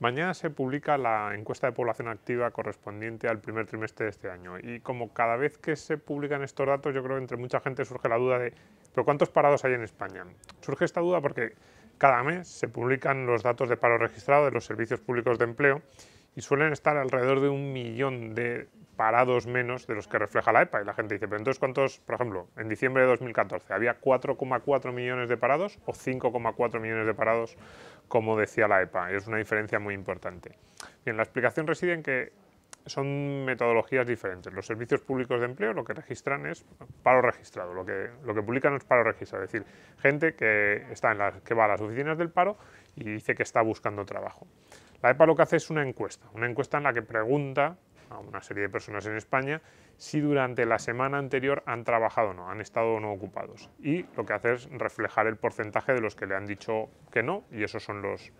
Mañana se publica la encuesta de población activa correspondiente al primer trimestre de este año y como cada vez que se publican estos datos yo creo que entre mucha gente surge la duda de ¿pero cuántos parados hay en España? Surge esta duda porque cada mes se publican los datos de paro registrado de los servicios públicos de empleo y suelen estar alrededor de un millón de parados menos de los que refleja la EPA. Y la gente dice, pero entonces ¿cuántos, por ejemplo, en diciembre de 2014 había 4,4 millones de parados o 5,4 millones de parados como decía la EPA? Y es una diferencia muy importante. Bien, la explicación reside en que son metodologías diferentes. Los servicios públicos de empleo lo que registran es paro registrado, lo que, lo que publican es paro registrado, es decir, gente que, está en las, que va a las oficinas del paro y dice que está buscando trabajo. La EPA lo que hace es una encuesta, una encuesta en la que pregunta a una serie de personas en España si durante la semana anterior han trabajado o no, han estado o no ocupados. Y lo que hace es reflejar el porcentaje de los que le han dicho que no, y esos son los,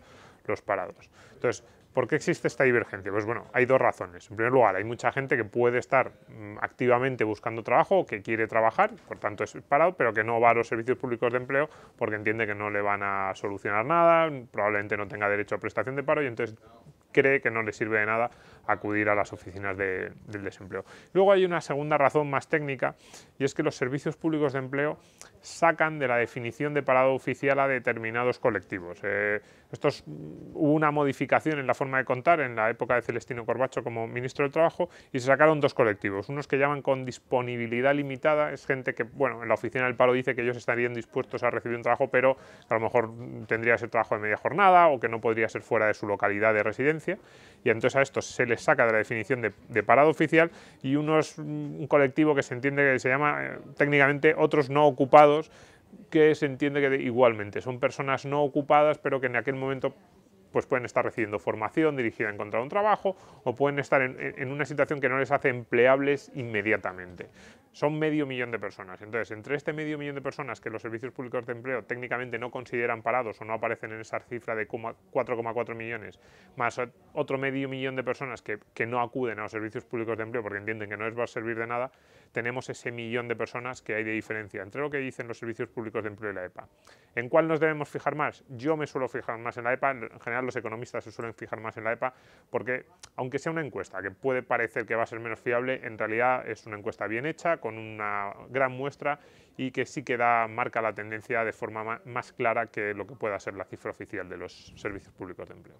los parados. Entonces, ¿Por qué existe esta divergencia? Pues bueno, hay dos razones. En primer lugar, hay mucha gente que puede estar mm, activamente buscando trabajo, que quiere trabajar, por tanto es parado, pero que no va a los servicios públicos de empleo porque entiende que no le van a solucionar nada, probablemente no tenga derecho a prestación de paro y entonces cree que no le sirve de nada acudir a las oficinas del desempleo. Luego hay una segunda razón más técnica y es que los servicios públicos de empleo sacan de la definición de parado oficial a determinados colectivos. Eh, esto es, mm, hubo una modificación en la forma de contar en la época de Celestino Corbacho como ministro del Trabajo y se sacaron dos colectivos, unos que llaman con disponibilidad limitada, es gente que, bueno, en la oficina del paro dice que ellos estarían dispuestos a recibir un trabajo, pero a lo mejor tendría ese trabajo de media jornada o que no podría ser fuera de su localidad de residencia y entonces a estos se les saca de la definición de, parado oficial y unos, mm, un colectivo que se entiende que se llama eh, técnicamente otros no ocupados que se entiende que igualmente son personas no ocupadas pero que en aquel momento pues pueden estar recibiendo formación dirigida a encontrar un trabajo o pueden estar en una situación que no les hace empleables inmediatamente son medio millón de personas. Entonces, entre este medio millón de personas que los servicios públicos de empleo técnicamente no consideran parados o no aparecen en esa cifra de 4,4 millones, más otro medio millón de personas que, no acuden a los servicios públicos de empleo porque entienden que no les va a servir de nada, tenemos ese millón de personas que hay de diferencia entre lo que dicen los servicios públicos de empleo y la EPA. ¿En cuál nos debemos fijar más? Yo me suelo fijar más en la EPA, en general los economistas se suelen fijar más en la EPA porque, aunque sea una encuesta que puede parecer que va a ser menos fiable, en realidad es una encuesta bien hecha, con una gran muestra y que sí que marca la tendencia de forma más clara que lo que pueda ser la cifra oficial de los servicios públicos de empleo.